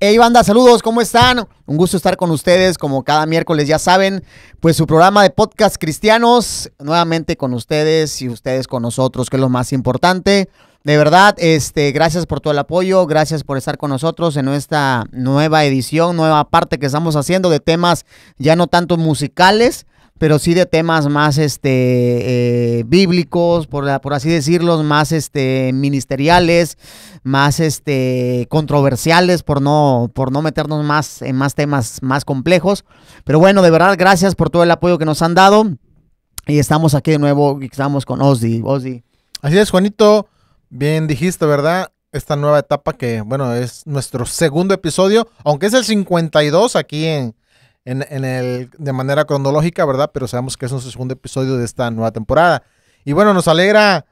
Hey banda, saludos, ¿cómo están? Un gusto estar con ustedes, como cada miércoles ya saben, pues su programa de podcast cristianos, nuevamente con ustedes y ustedes con nosotros, que es lo más importante. De verdad, este, gracias por todo el apoyo, gracias por estar con nosotros en esta nueva edición, nueva parte que estamos haciendo de temas ya no tanto musicales, pero sí de temas más este eh, bíblicos, por, por así decirlo, más este ministeriales, más este controversiales, por no, por no meternos más en más temas más complejos. Pero bueno, de verdad, gracias por todo el apoyo que nos han dado. Y estamos aquí de nuevo, estamos con Ozzy. Ozzy. Así es, Juanito. Bien dijiste, ¿verdad? Esta nueva etapa que, bueno, es nuestro segundo episodio, aunque es el 52 aquí en, en, el, de manera cronológica, ¿verdad? Pero sabemos que es un segundo episodio de esta nueva temporada. Y bueno, nos alegra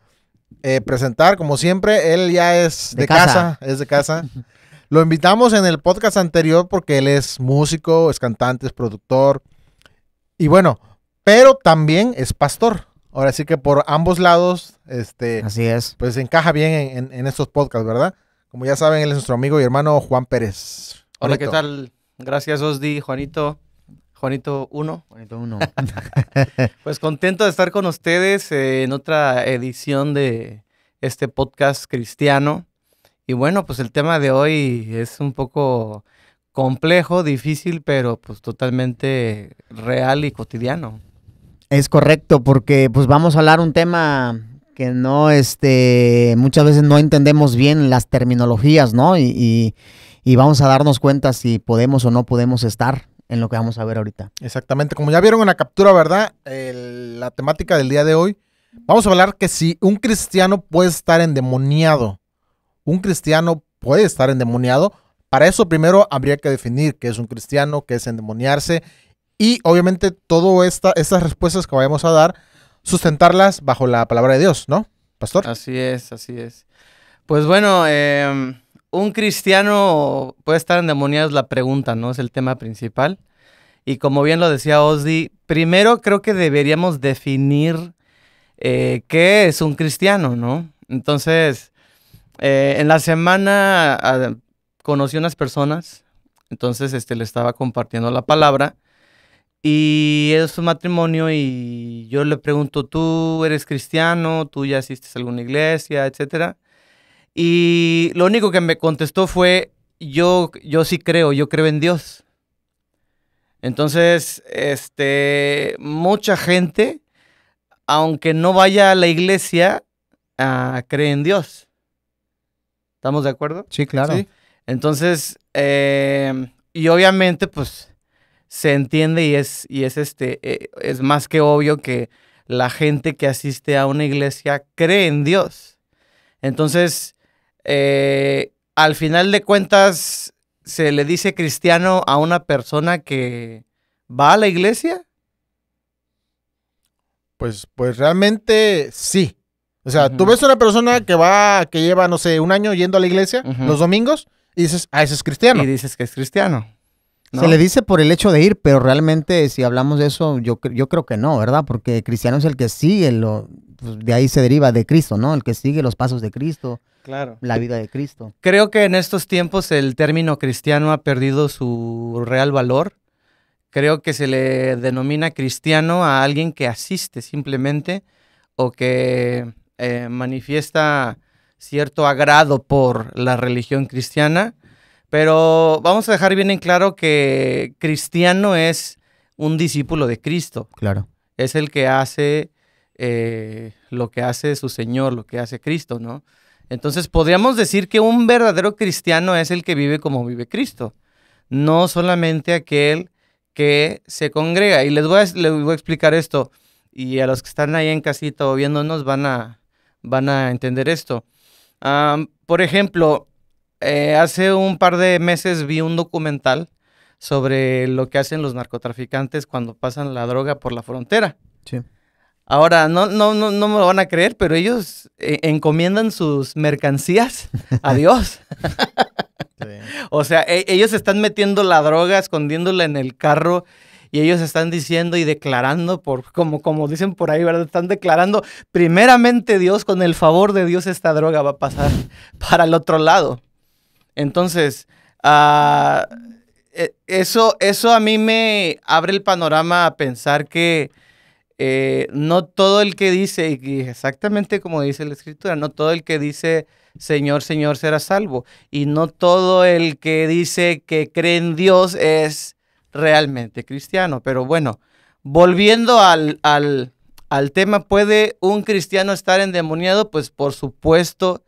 eh, presentar, como siempre, él ya es de, casa. es de casa. Lo invitamos en el podcast anterior porque él es músico, es cantante, es productor. Y bueno, pero también es pastor. Ahora sí que por ambos lados, este. Así es. Pues encaja bien en, estos podcasts, ¿verdad? Como ya saben, él es nuestro amigo y hermano Juan Pérez. Hola, ¿qué tal? Gracias, Osdi, Juanito. Juanito 1. pues contento de estar con ustedes eh, en otra edición de este podcast cristiano. Y bueno, pues el tema de hoy es un poco complejo, difícil, pero pues totalmente real y cotidiano. Es correcto, porque pues vamos a hablar un tema que no, este, muchas veces no entendemos bien las terminologías, ¿no? y vamos a darnos cuenta si podemos o no podemos estar en lo que vamos a ver ahorita. Exactamente, como ya vieron en la captura, ¿verdad? la temática del día de hoy, vamos a hablar que si un cristiano puede estar endemoniado, un cristiano puede estar endemoniado, para eso primero habría que definir qué es un cristiano, qué es endemoniarse y obviamente todas estas respuestas que vayamos a dar, sustentarlas bajo la palabra de Dios, ¿no? Pastor. Así es, así es. Pues bueno, eh, un cristiano puede estar endemoniado es la pregunta, ¿no? Es el tema principal. Y como bien lo decía Osdi, primero creo que deberíamos definir eh, qué es un cristiano, ¿no? Entonces, eh, en la semana conocí unas personas, entonces este, le estaba compartiendo la palabra y es un matrimonio y yo le pregunto, ¿tú eres cristiano? ¿Tú ya asistes a alguna iglesia? Etcétera. Y lo único que me contestó fue, yo, yo sí creo, yo creo en Dios. Entonces, este, mucha gente, aunque no vaya a la iglesia, ah, cree en Dios. ¿Estamos de acuerdo? Sí, claro. Entonces, em, y obviamente, pues, se entiende y es, y es este, e, es más que obvio que la gente que asiste a una iglesia cree en Dios. Entonces, eh, al final de cuentas, ¿se le dice cristiano a una persona que va a la iglesia? Pues, pues realmente sí. O sea, tú ves a una persona que va, que lleva, no sé, un año yendo a la iglesia los domingos y dices, ah, ese es cristiano. Y dices que es cristiano. Se le dice por el hecho de ir, pero realmente si hablamos de eso, yo, creo que no, ¿verdad? Porque cristiano es el que sigue, lo, pues, de ahí se deriva de Cristo, ¿no? El que sigue los pasos de Cristo. Claro. La vida de Cristo. Creo que en estos tiempos el término cristiano ha perdido su real valor. Creo que se le denomina cristiano a alguien que asiste simplemente o que eh, manifiesta cierto agrado por la religión cristiana. Pero vamos a dejar bien en claro que cristiano es un discípulo de Cristo. Claro. Es el que hace eh, lo que hace su Señor, lo que hace Cristo, ¿no? Entonces podríamos decir que un verdadero cristiano es el que vive como vive Cristo, no solamente aquel que se congrega. Y les voy a, explicar esto, y a los que están ahí en casita o viéndonos van a, van a entender esto. por ejemplo, eh, hace un par de meses vi un documental sobre lo que hacen los narcotraficantes cuando pasan la droga por la frontera. Sí. Ahora, no, no, no, no me van a creer, pero ellos eh, encomiendan sus mercancías a Dios. O sea, e, ellos están metiendo la droga, escondiéndola en el carro y ellos están diciendo y declarando, por, como, como dicen por ahí, ¿verdad? Están declarando, primeramente Dios, con el favor de Dios, esta droga va a pasar para el otro lado. Entonces, ah, e, eso, eso a mí me abre el panorama a pensar que eh, no todo el que dice, y exactamente como dice la escritura, no todo el que dice Señor, Señor será salvo, y no todo el que dice que cree en Dios es realmente cristiano. Pero bueno, volviendo al, al, al tema, ¿puede un cristiano estar endemoniado? Pues por supuesto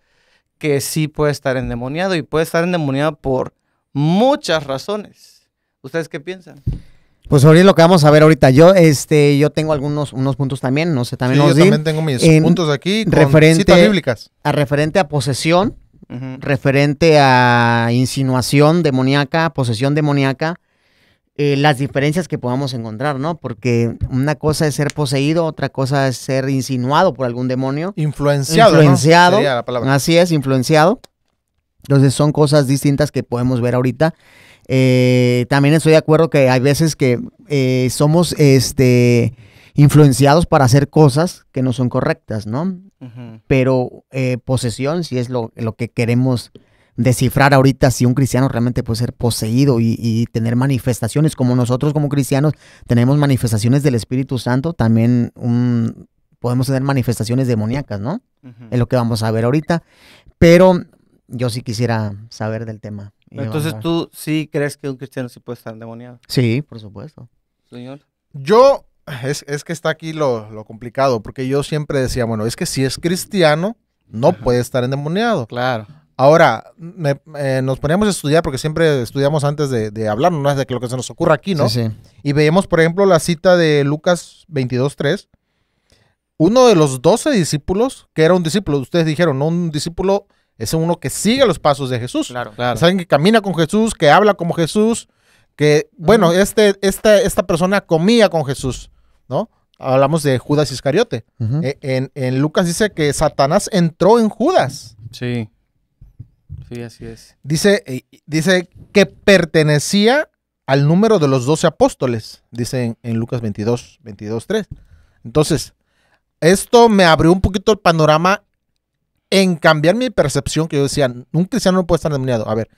que sí puede estar endemoniado y puede estar endemoniado por muchas razones. ¿Ustedes qué piensan? Pues ahorita lo que vamos a ver ahorita. Yo, este, yo tengo algunos unos puntos también, no sé, también sí, yo también tengo mis puntos aquí con citas bíblicas. A referente a posesión, referente a insinuación demoníaca, posesión demoníaca, eh, las diferencias que podamos encontrar, ¿no? Porque una cosa es ser poseído, otra cosa es ser insinuado por algún demonio. Influenciado. Influenciado. Así es, influenciado. Entonces son cosas distintas que podemos ver ahorita. Eh, también estoy de acuerdo que hay veces que eh, somos este, influenciados para hacer cosas que no son correctas, ¿no? Pero eh, posesión si es lo, lo, que queremos descifrar ahorita si un cristiano realmente puede ser poseído y, tener manifestaciones, como nosotros como cristianos tenemos manifestaciones del Espíritu Santo, también podemos tener manifestaciones demoníacas, ¿no? Es lo que vamos a ver ahorita. Pero yo sí quisiera saber del tema. Entonces tú sí crees que un cristiano sí puede estar endemoniado. Sí, por supuesto. Señor. Yo, es, que está aquí lo, complicado, porque yo siempre decía, bueno, es que si es cristiano, no puede estar endemoniado. Claro. Ahora, eh, nos poníamos a estudiar, porque siempre estudiamos antes de, de hablar, no es de lo que se nos ocurra aquí, ¿no? Sí, sí. Y veíamos, por ejemplo, la cita de Lucas 22.3. Uno de los doce discípulos, que era un discípulo, ustedes dijeron, ¿no? Un discípulo es uno que sigue los pasos de Jesús. Claro, que camina con Jesús, que habla como Jesús, que, bueno, este, esta, esta persona comía con Jesús, ¿no? Hablamos de Judas Iscariote. E, en, Lucas dice que Satanás entró en Judas. Sí. Sí, así es. Dice, eh, dice que pertenecía al número de los doce apóstoles, dice en, en, Lucas 22, 22, 3. Entonces, esto me abrió un poquito el panorama en cambiar mi percepción que yo decía, un cristiano no puede estar endemoniado. A ver,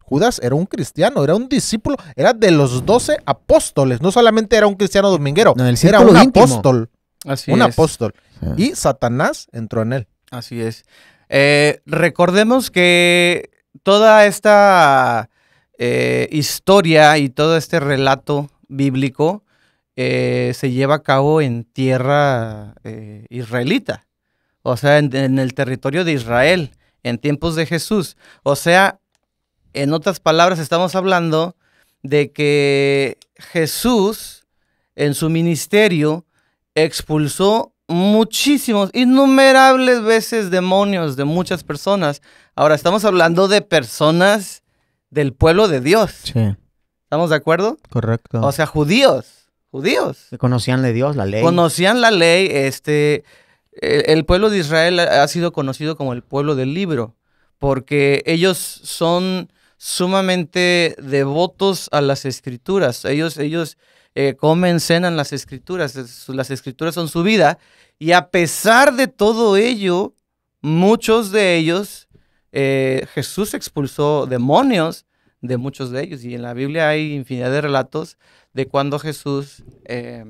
Judas era un cristiano, era un discípulo, era de los doce apóstoles, no solamente era un cristiano dominguero, era un apóstol. Así un apóstol. Y Satanás entró en él. Así es. Eh, recordemos que toda esta eh, historia y todo este relato bíblico eh, se lleva a cabo en tierra israelita o sea, en, el territorio de Israel, en tiempos de Jesús. O sea, en otras palabras, estamos hablando de que Jesús, en su ministerio, expulsó muchísimos, innumerables veces demonios de muchas personas. Ahora, estamos hablando de personas del pueblo de Dios. Sí. ¿Estamos de acuerdo? Correcto. O sea, judíos, judíos. conocían de Dios, la ley. Conocían la ley, este, el, pueblo de Israel ha sido conocido como el pueblo del libro, porque ellos son sumamente devotos a las escrituras. Ellos, ellos eh, comen, cenan las escrituras, las escrituras son su vida, y a pesar de todo ello, muchos de ellos, eh, Jesús expulsó demonios de muchos de ellos, y en la Biblia hay infinidad de relatos de cuando Jesús... Eh,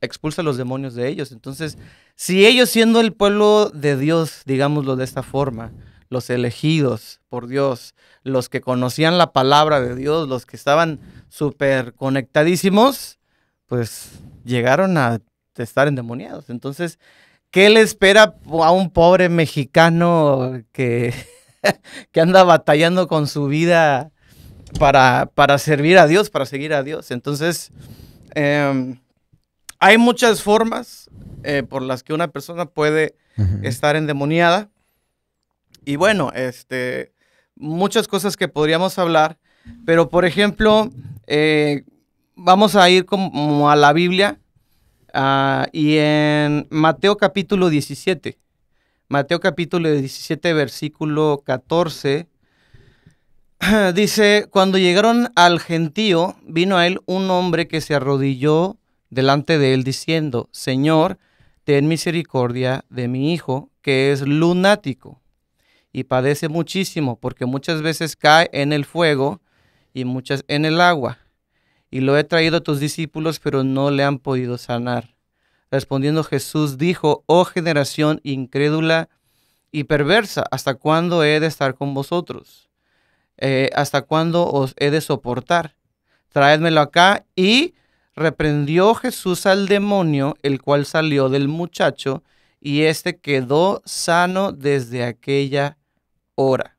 expulsa los demonios de ellos. Entonces, si ellos siendo el pueblo de Dios, digámoslo de esta forma, los elegidos por Dios, los que conocían la palabra de Dios, los que estaban súper conectadísimos, pues llegaron a estar endemoniados. Entonces, ¿qué le espera a un pobre mexicano que, que anda batallando con su vida para, para servir a Dios, para seguir a Dios? Entonces, eh, hay muchas formas eh, por las que una persona puede estar endemoniada. Y bueno, este, muchas cosas que podríamos hablar, pero por ejemplo, eh, vamos a ir como a la Biblia ah, y en Mateo capítulo 17. Mateo capítulo 17, versículo 14. Dice, cuando llegaron al gentío, vino a él un hombre que se arrodilló delante de él diciendo, Señor, ten misericordia de mi hijo, que es lunático y padece muchísimo, porque muchas veces cae en el fuego y muchas en el agua. Y lo he traído a tus discípulos, pero no le han podido sanar. Respondiendo Jesús dijo, oh generación incrédula y perversa, ¿hasta cuándo he de estar con vosotros? Eh, ¿Hasta cuándo os he de soportar? Traédmelo acá y reprendió Jesús al demonio, el cual salió del muchacho, y éste quedó sano desde aquella hora.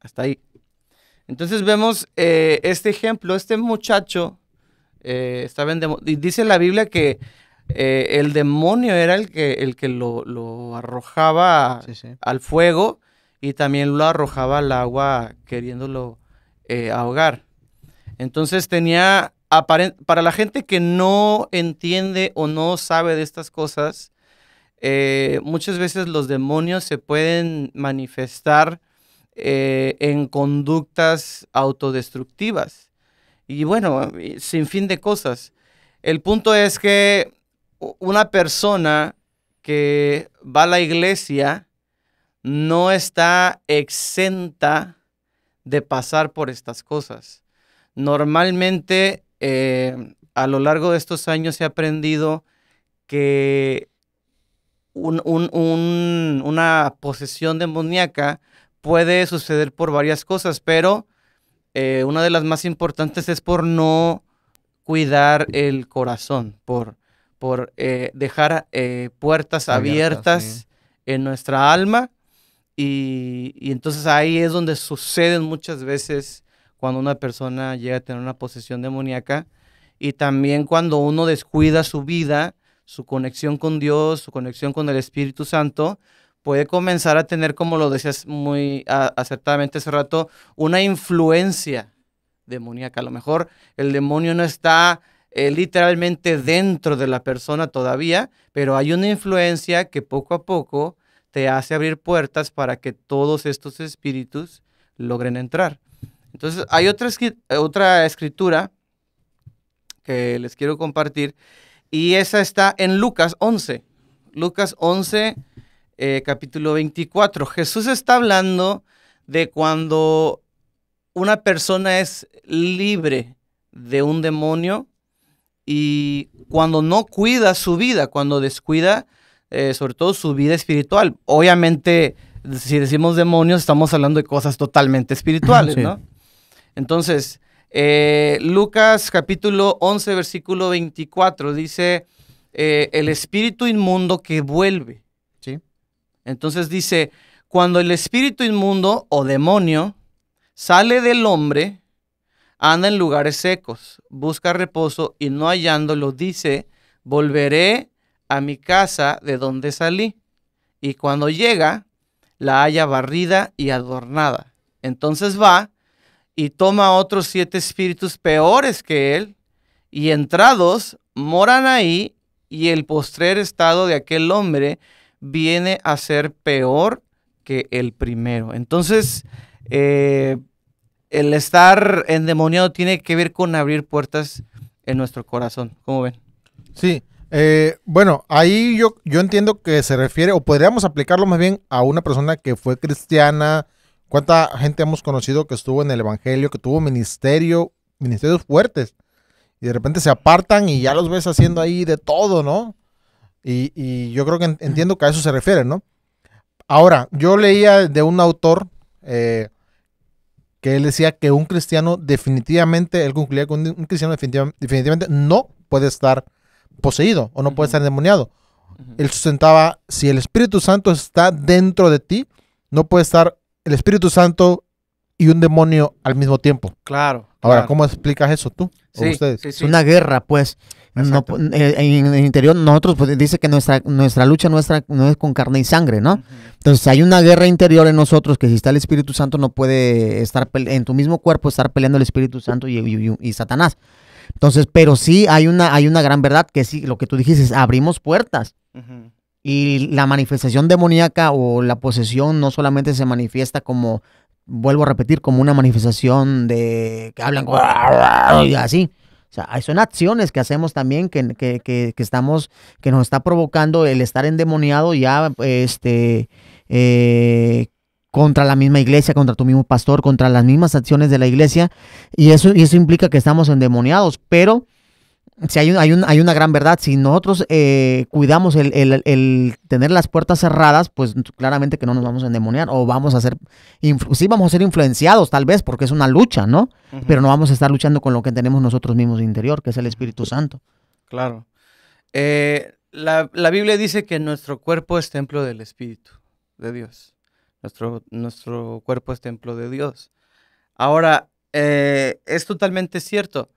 Hasta ahí. Entonces vemos eh, este ejemplo, este muchacho eh, estaba y dice la Biblia que eh, el demonio era el que, el que lo, arrojaba al fuego y también lo arrojaba al agua queriéndolo ahogar. Entonces tenía para la gente que no entiende o no sabe de estas cosas, eh, muchas veces los demonios se pueden manifestar eh, en conductas autodestructivas. Y bueno, sin fin de cosas. El punto es que una persona que va a la iglesia no está exenta de pasar por estas cosas. Normalmente eh, a lo largo de estos años he aprendido que una posesión demoníaca puede suceder por varias cosas, pero eh, una de las más importantes es por no cuidar el corazón, por, por eh, dejar puertas abiertas, en nuestra alma. y, entonces ahí es donde suceden muchas veces cuando una persona llega a tener una posesión demoníaca y también cuando uno descuida su vida, su conexión con Dios, su conexión con el Espíritu Santo, puede comenzar a tener, como lo decías muy acertadamente hace rato, una influencia demoníaca. A lo mejor el demonio no está eh, literalmente dentro de la persona todavía, pero hay una influencia que poco a poco te hace abrir puertas para que todos estos espíritus logren entrar. Entonces, hay otra, escritura que les quiero compartir y esa está en Lucas 11. Lucas 11, eh, capítulo 24. Jesús está hablando de cuando una persona es libre de un demonio y cuando no cuida su vida, cuando descuida eh, sobre todo su vida espiritual. Obviamente, si decimos demonios, estamos hablando de cosas totalmente espirituales, ¿no? Entonces, eh, Lucas capítulo 11, versículo 24 dice, eh, el espíritu inmundo que vuelve. ¿Sí? Entonces dice, cuando el espíritu inmundo o demonio sale del hombre, anda en lugares secos, busca reposo y no hallándolo dice, volveré a mi casa de donde salí. Y cuando llega, la haya barrida y adornada. Entonces va y toma otros siete espíritus peores que él, y entrados moran ahí, y el postrer estado de aquel hombre viene a ser peor que el primero. Entonces, eh, el estar endemoniado tiene que ver con abrir puertas en nuestro corazón. ¿Cómo ven? Sí. Eh, bueno, ahí yo, yo entiendo que se refiere, o podríamos aplicarlo más bien a una persona que fue cristiana, ¿Cuánta gente hemos conocido que estuvo en el Evangelio, que tuvo ministerio, ministerios fuertes? Y de repente se apartan y ya los ves haciendo ahí de todo, ¿no? Y, yo creo que entiendo que a eso se refiere, ¿no? Ahora, yo leía de un autor eh, que él decía que un cristiano definitivamente, él concluía que un, cristiano definitivamente, no puede estar poseído o no puede estar endemoniado. Él sustentaba, si el Espíritu Santo está dentro de ti, no puede estar el Espíritu Santo y un demonio al mismo tiempo. Claro. Ahora, ¿cómo explicas eso tú? o ustedes? Sí, Una guerra, pues. Eh, en el interior, nosotros, pues, dice que nuestra, nuestra lucha nuestra no es con carne y sangre, ¿no? Entonces, hay una guerra interior en nosotros que si está el Espíritu Santo no puede estar en tu mismo cuerpo, estar peleando el Espíritu Santo y, Satanás. Entonces, pero sí hay una, hay una gran verdad que sí, lo que tú dijiste es abrimos puertas. Y la manifestación demoníaca o la posesión no solamente se manifiesta como, vuelvo a repetir, como una manifestación de que hablan y así. O sea, son acciones que hacemos también que, estamos, que nos está provocando el estar endemoniado ya, este, eh, contra la misma iglesia, contra tu mismo pastor, contra las mismas acciones de la iglesia. Y eso, y eso implica que estamos endemoniados. Pero si hay, hay, una gran verdad. Si nosotros eh, cuidamos el, tener las puertas cerradas, pues claramente que no nos vamos a endemoniar o vamos a ser, sí vamos a ser influenciados tal vez porque es una lucha, ¿no? Pero no vamos a estar luchando con lo que tenemos nosotros mismos interior, que es el Espíritu Santo. Claro. Eh, la, Biblia dice que nuestro cuerpo es templo del Espíritu de Dios. Nuestro, nuestro cuerpo es templo de Dios. Ahora, eh, es totalmente cierto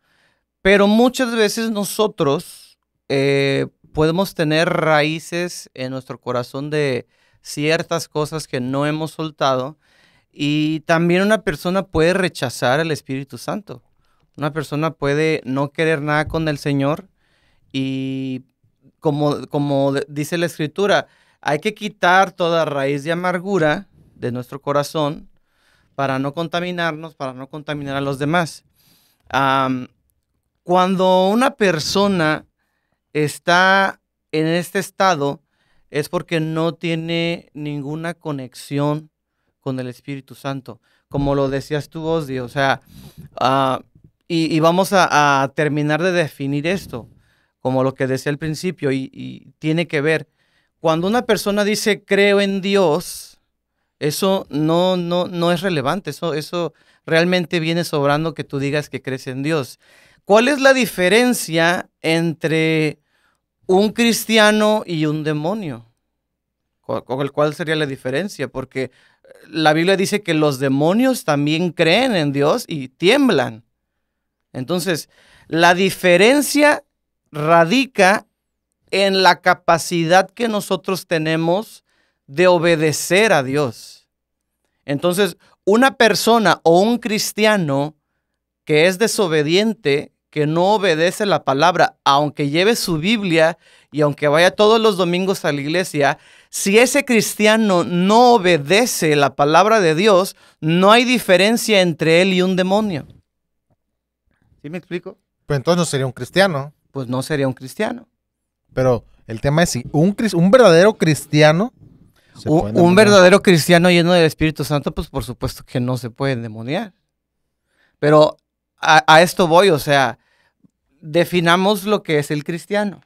pero muchas veces nosotros eh, podemos tener raíces en nuestro corazón de ciertas cosas que no hemos soltado y también una persona puede rechazar el Espíritu Santo. Una persona puede no querer nada con el Señor y como, como dice la Escritura, hay que quitar toda raíz de amargura de nuestro corazón para no contaminarnos, para no contaminar a los demás. Cuando una persona está en este estado, es porque no tiene ninguna conexión con el Espíritu Santo, como lo decías tú, Osdi. O sea, ah, y, vamos a, terminar de definir esto, como lo que decía al principio, y, tiene que ver. Cuando una persona dice creo en Dios, eso no, no, no es relevante, eso, eso realmente viene sobrando que tú digas que crees en Dios. ¿Cuál es la diferencia entre un cristiano y un demonio? ¿Cuál, sería la diferencia? Porque eh, la Biblia dice que los demonios también creen en Dios y tiemblan. Entonces, la diferencia radica en la capacidad que nosotros tenemos de obedecer a Dios. Entonces, una persona o un cristiano que es desobediente que no obedece la palabra, aunque lleve su Biblia y aunque vaya todos los domingos a la iglesia, si ese cristiano no obedece la palabra de Dios, no hay diferencia entre él y un demonio. ¿Sí me explico? Pues entonces no sería un cristiano. Pues no sería un cristiano. Pero el tema es si un, un verdadero cristiano... Un, verdadero cristiano lleno del Espíritu Santo, pues por supuesto que no se puede demoniar. Pero a, esto voy, o sea, definamos lo que es el cristiano.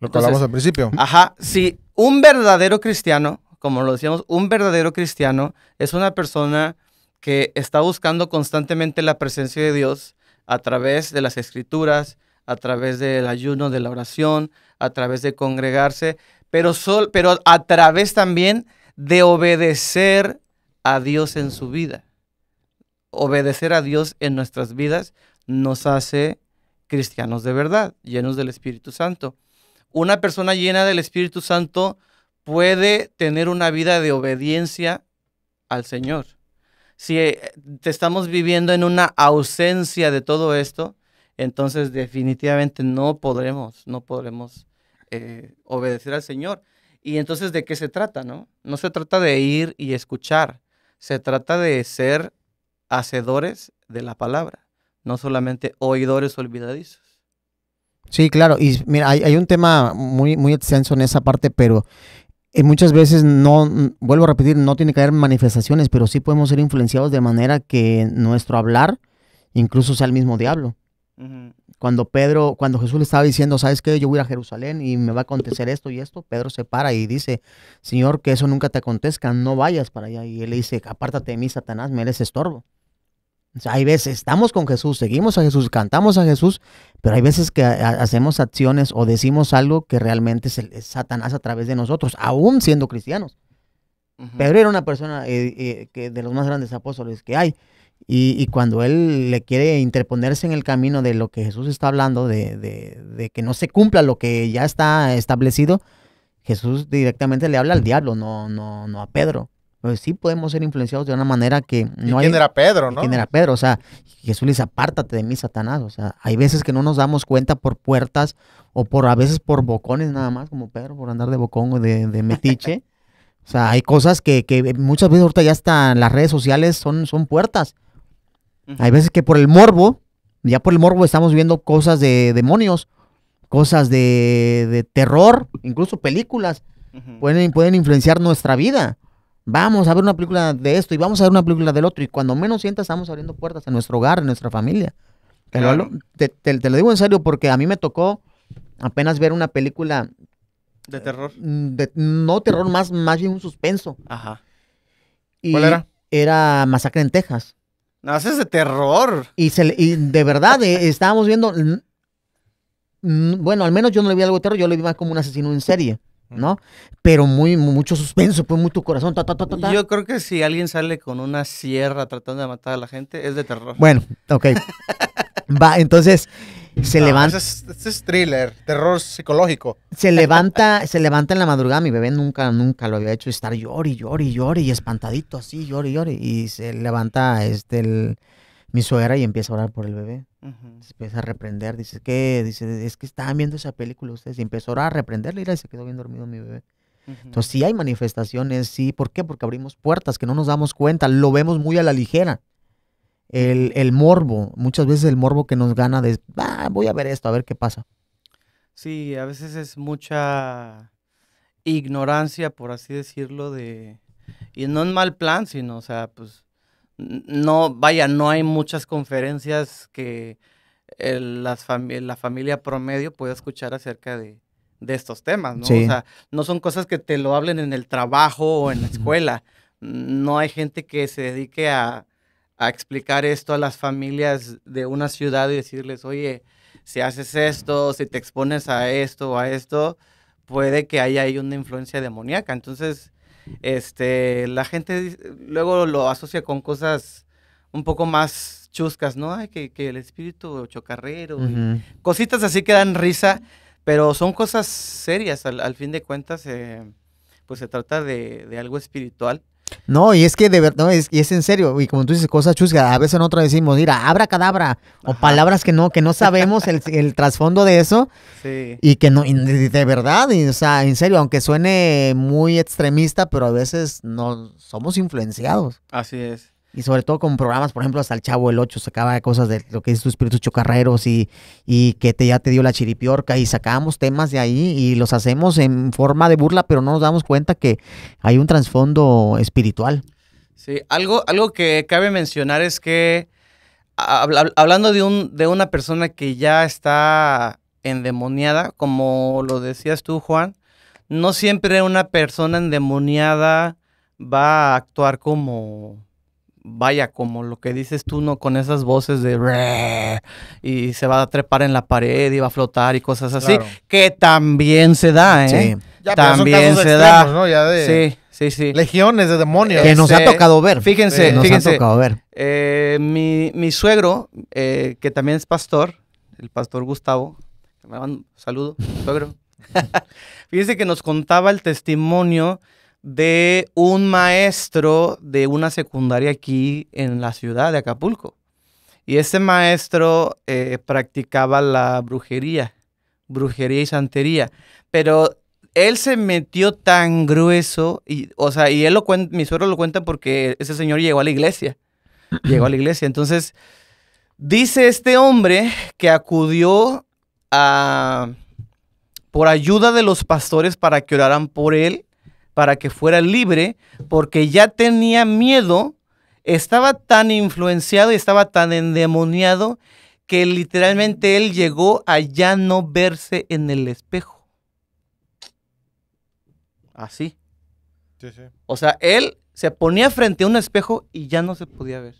Lo que hablamos al principio. Ajá, si un verdadero cristiano, como lo decíamos, un verdadero cristiano es una persona que está buscando constantemente la presencia de Dios a través de las escrituras, a través del ayuno, de la oración, a través de congregarse, pero, pero a través también de obedecer a Dios en su vida. Obedecer a Dios en nuestras vidas nos hace cristianos de verdad, llenos del Espíritu Santo. Una persona llena del Espíritu Santo puede tener una vida de obediencia al Señor. Si eh, te estamos viviendo en una ausencia de todo esto, entonces definitivamente no podremos, no podremos eh, obedecer al Señor. Y entonces, ¿de qué se trata, no? No se trata de ir y escuchar, se trata de ser hacedores de la palabra no solamente oidores olvidadizos. Sí, claro, y mira, hay, un tema muy, muy extenso en esa parte, pero eh, muchas veces no, vuelvo a repetir, no tiene que haber manifestaciones, pero sí podemos ser influenciados de manera que nuestro hablar incluso sea el mismo diablo. Cuando Pedro, cuando Jesús le estaba diciendo, ¿sabes qué? Yo voy a Jerusalén y me va a acontecer esto y esto, Pedro se para y dice, Señor, que eso nunca te acontezca, no vayas para allá. Y él le dice, apártate de mí, Satanás, me eres estorbo hay veces, estamos con Jesús, seguimos a Jesús, cantamos a Jesús, pero hay veces que hacemos acciones o decimos algo que realmente es, el, Satanás a través de nosotros, aún siendo cristianos. Pedro era una persona eh, eh, que de los más grandes apóstoles que hay. Y, cuando él le quiere interponerse en el camino de lo que Jesús está hablando, de, que no se cumpla lo que ya está establecido, Jesús directamente le habla al diablo, no, no, no a Pedro sí podemos ser influenciados de una manera que no quién era Pedro, no? ¿Quién era Pedro? O sea, Jesús le dice, apártate de mí, Satanás. O sea, hay veces que no nos damos cuenta por puertas o por a veces por bocones nada más, como Pedro, por andar de bocón o de, metiche. o sea, hay cosas que, muchas veces ahorita ya están las redes sociales son, son puertas. Hay veces que por el morbo, ya por el morbo estamos viendo cosas de demonios, cosas de, terror, incluso películas. pueden, pueden influenciar nuestra vida vamos a ver una película de esto y vamos a ver una película del otro. Y cuando menos sientas, estamos abriendo puertas a nuestro hogar, a nuestra familia. Te, lo digo en serio porque a mí me tocó apenas ver una película. ¿De terror? Mm, no terror, más, más bien un suspenso. Ajá. Y ¿Cuál era? Era Masacre en Texas. No, es de terror. Y, se, y de verdad, eh, estábamos viendo. Bueno, al menos yo no le vi algo de terror, yo le vi más como un asesino en serie. ¿no? Pero muy, mucho suspenso, pues mucho corazón, Yo creo que si alguien sale con una sierra tratando de matar a la gente, es de terror. Bueno, ok. Va, entonces se levanta. Este es, thriller, terror psicológico. Se levanta, se levanta en la madrugada. Mi bebé nunca, nunca lo había hecho estar llori, llori, llori y espantadito así, llori, llori. Y se levanta este mi suegra y empieza a orar por el bebé. Se empieza a reprender, dice, ¿qué? Dice, es que estaban viendo esa película ustedes. Y empezó a reprenderle y se quedó bien dormido mi bebé. Entonces, sí hay manifestaciones, sí. ¿Por qué? Porque abrimos puertas que no nos damos cuenta, lo vemos muy a la ligera. El, morbo, muchas veces el morbo que nos gana de, ah, voy a ver esto, a ver qué pasa. Sí, a veces es mucha ignorancia, por así decirlo, de... Y no en mal plan, sino, o sea, pues no, vaya, no hay muchas conferencias que las la familia promedio pueda escuchar acerca de, estos temas, ¿no? O sea, no son cosas que te lo hablen en el trabajo o en la escuela. No hay gente que se dedique a, a explicar esto a las familias de una ciudad y decirles, oye, si haces esto, si te expones a esto o a esto, puede que haya ahí una influencia demoníaca. Entonces, este, la gente luego lo asocia con cosas un poco más chuscas, ¿no? Ay, que, que, el espíritu chocarrero, cositas así que dan risa, pero son cosas serias, al, fin de cuentas, eh, pues se trata de, de algo espiritual no, y es que de verdad, y es en serio, y como tú dices, cosas chuscas, a veces nosotros decimos, mira, abra cadabra, o palabras que no, que no sabemos el, trasfondo de eso, sí. y que no, de, verdad, y, o sea, en serio, aunque suene muy extremista, pero a veces no somos influenciados. Así es y sobre todo con programas, por ejemplo, hasta el Chavo el 8 sacaba cosas de lo que es tu espíritu chocarreros y, y que te, ya te dio la chiripiorca y sacábamos temas de ahí y los hacemos en forma de burla, pero no nos damos cuenta que hay un trasfondo espiritual. Sí, algo, algo que cabe mencionar es que hablando de, un, de una persona que ya está endemoniada, como lo decías tú, Juan, no siempre una persona endemoniada va a actuar como vaya, como lo que dices tú, ¿no? Con esas voces de y se va a trepar en la pared y va a flotar y cosas así, que también se da, ¿eh? Sí. también se da. Sí. Sí, sí. Legiones de demonios. Que nos ha este, tocado ver. Fíjense, nos Ha tocado ver. Eh, mi, suegro, eh, que también es pastor, el pastor Gustavo, saludo, suegro. fíjense que nos contaba el testimonio de un maestro de una secundaria aquí en la ciudad de Acapulco. Y ese maestro eh, practicaba la brujería, brujería y santería. Pero él se metió tan grueso, y, o sea, y él lo cuenta, mi suegro lo cuenta porque ese señor llegó a la iglesia. llegó a la iglesia. Entonces, dice este hombre que acudió a, por ayuda de los pastores para que oraran por él para que fuera libre porque ya tenía miedo, estaba tan influenciado y estaba tan endemoniado que literalmente él llegó a ya no verse en el espejo. Así. Sí, sí. O sea, él se ponía frente a un espejo y ya no se podía ver.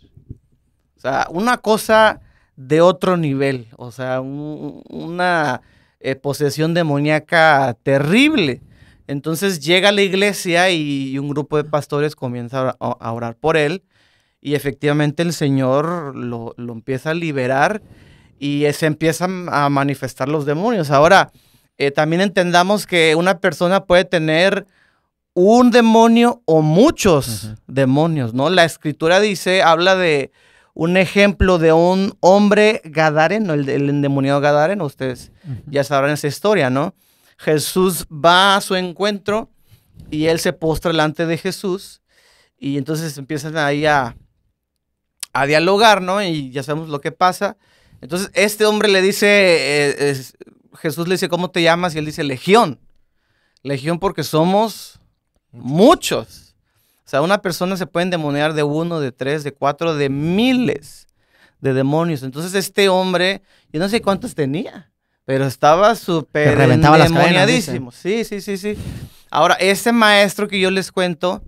O sea, una cosa de otro nivel. O sea, una eh, posesión demoníaca terrible. Entonces llega a la iglesia y un grupo de pastores comienza a orar por él y efectivamente el Señor lo, empieza a liberar y se empiezan a manifestar los demonios. Ahora, eh, también entendamos que una persona puede tener un demonio o muchos demonios, ¿no? La escritura dice, habla de un ejemplo de un hombre gadareno, el, endemoniado Gadaren, ustedes ya sabrán esa historia, ¿no? Jesús va a su encuentro y él se postra delante de Jesús y entonces empiezan ahí a, dialogar, ¿no? Y ya sabemos lo que pasa. Entonces este hombre le dice, eh, Jesús le dice, ¿cómo te llamas? Y él dice, Legión. Legión porque somos muchos. O sea, una persona se puede endemoniar de uno, de tres, de cuatro, de miles de demonios. Entonces este hombre, yo no sé cuántos tenía. Pero estaba súper endemoniadísimo. Sí, sí, sí, sí. Ahora, ese maestro que yo les cuento,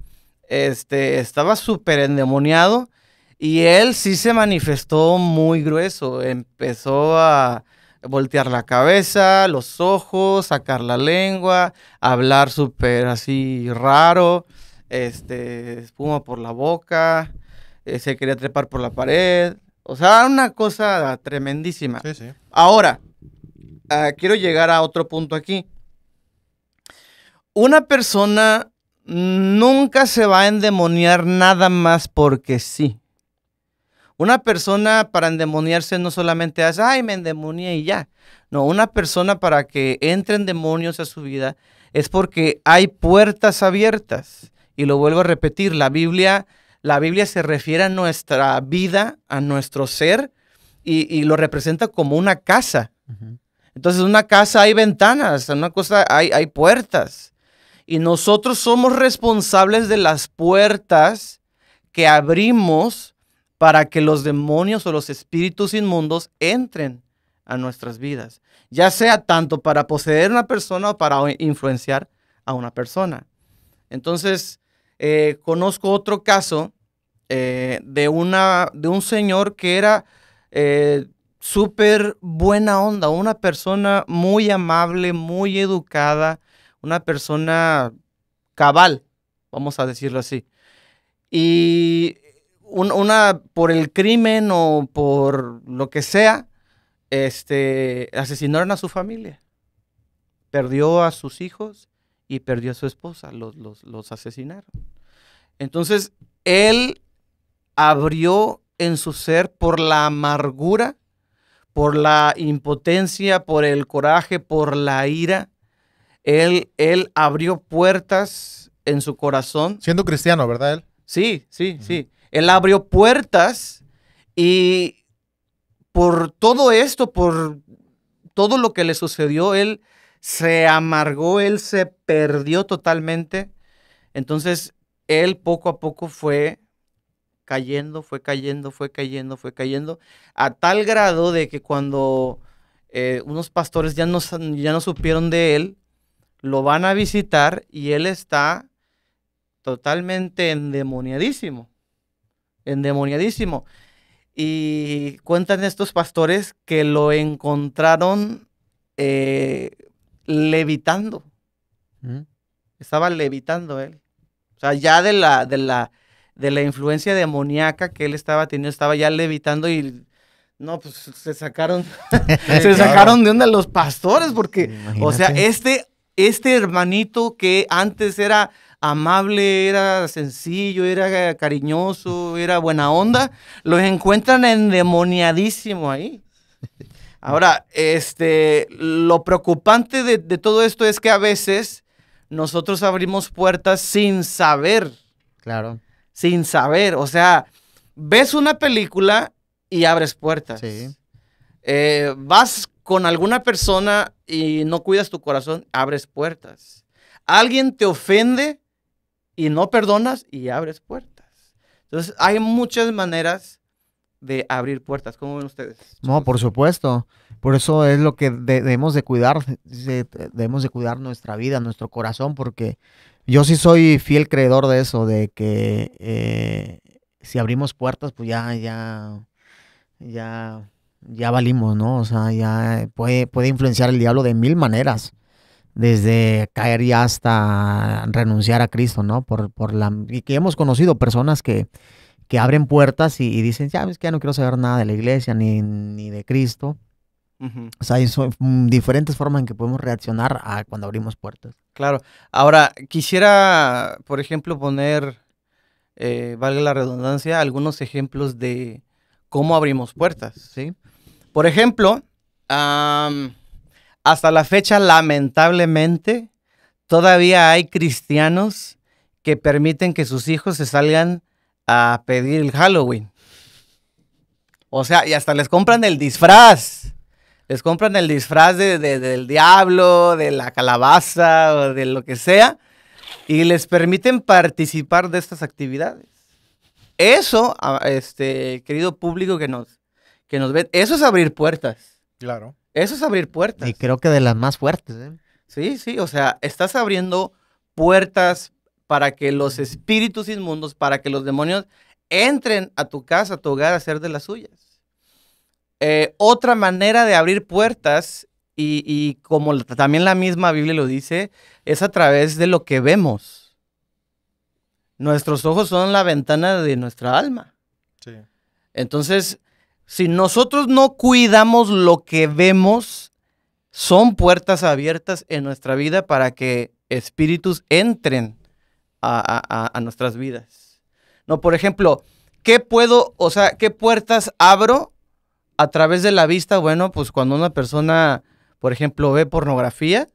este, estaba súper endemoniado y él sí se manifestó muy grueso. Empezó a voltear la cabeza, los ojos, sacar la lengua, hablar súper así raro, este, espuma por la boca, eh, se quería trepar por la pared. O sea, una cosa tremendísima. Sí, sí. Ahora, Ah, quiero llegar a otro punto aquí. Una persona nunca se va a endemoniar nada más porque sí. Una persona para endemoniarse no solamente hace, ay, me endemonié y ya. No, una persona para que entren demonios a su vida es porque hay puertas abiertas. Y lo vuelvo a repetir, la Biblia, la Biblia se refiere a nuestra vida, a nuestro ser, y, lo representa como una casa. Entonces, en una casa hay ventanas, en una cosa hay, puertas. Y nosotros somos responsables de las puertas que abrimos para que los demonios o los espíritus inmundos entren a nuestras vidas, ya sea tanto para poseer a una persona o para influenciar a una persona. Entonces, eh, conozco otro caso eh, de, una, de un señor que era eh, súper buena onda, una persona muy amable, muy educada, una persona cabal, vamos a decirlo así. Y una por el crimen o por lo que sea, este, asesinaron a su familia. Perdió a sus hijos y perdió a su esposa, los, los asesinaron. Entonces, él abrió en su ser por la amargura por la impotencia, por el coraje, por la ira. Él, él abrió puertas en su corazón. Siendo cristiano, ¿verdad? Él? Sí, sí, sí. Él abrió puertas y por todo esto, por todo lo que le sucedió, él se amargó, él se perdió totalmente. Entonces, él poco a poco fue cayendo, fue cayendo, fue cayendo, fue cayendo, a tal grado de que cuando eh, unos pastores ya no, ya no supieron de él, lo van a visitar y él está totalmente endemoniadísimo, endemoniadísimo. Y cuentan estos pastores que lo encontraron eh, levitando. Estaba levitando él. O sea, ya de la, de la, de la influencia demoníaca que él estaba teniendo, estaba ya levitando y no, pues se sacaron, se sacaron de onda los pastores, porque, o sea, este, este hermanito que antes era amable, era sencillo, era cariñoso, era buena onda, los encuentran endemoniadísimo ahí. Ahora, este, lo preocupante de, todo esto es que a veces nosotros abrimos puertas sin saber. Claro sin saber. O sea, ves una película y abres puertas. Eh, vas con alguna persona y no cuidas tu corazón, abres puertas. Alguien te ofende y no perdonas y abres puertas. Entonces, hay muchas maneras de abrir puertas. ¿Cómo ven ustedes? No, por supuesto. Por eso es lo que debemos de cuidar, debemos de cuidar nuestra vida, nuestro corazón, porque yo sí soy fiel creedor de eso, de que eh, si abrimos puertas, pues ya, ya, ya, ya valimos, ¿no? O sea, ya puede, puede influenciar el diablo de mil maneras desde caer ya hasta renunciar a Cristo, ¿no? Por, por la, y que hemos conocido personas que, que abren puertas y, dicen, ya, es que ya no quiero saber nada de la iglesia ni, ni de Cristo. O sea, hay mm, diferentes formas en que podemos reaccionar a cuando abrimos puertas. Claro. Ahora, quisiera, por ejemplo, poner, eh, vale la redundancia, algunos ejemplos de cómo abrimos puertas, ¿sí? Por ejemplo, hasta la fecha, lamentablemente, todavía hay cristianos que permiten que sus hijos se salgan a pedir el Halloween. O sea, y hasta les compran el disfraz les compran el disfraz de, del diablo, de la calabaza o de lo que sea, y les permiten participar de estas actividades. Eso, este, querido público que nos, que nos ve, eso es abrir puertas. Claro. Eso es abrir puertas. Y creo que de las más fuertes. ¿eh? Sí, sí, o sea, estás abriendo puertas para que los espíritus inmundos, para que los demonios entren a tu casa, a tu hogar, a hacer de las suyas. Eh, otra manera de abrir puertas, y, como también la misma Biblia lo dice, es a través de lo que vemos. Nuestros ojos son la ventana de nuestra alma. Entonces, si nosotros no cuidamos lo que vemos, son puertas abiertas en nuestra vida para que espíritus entren a, nuestras vidas. No, por ejemplo, ¿qué puedo, o sea, qué puertas abro a través de la vista, bueno, pues cuando una persona, por ejemplo, ve pornografía,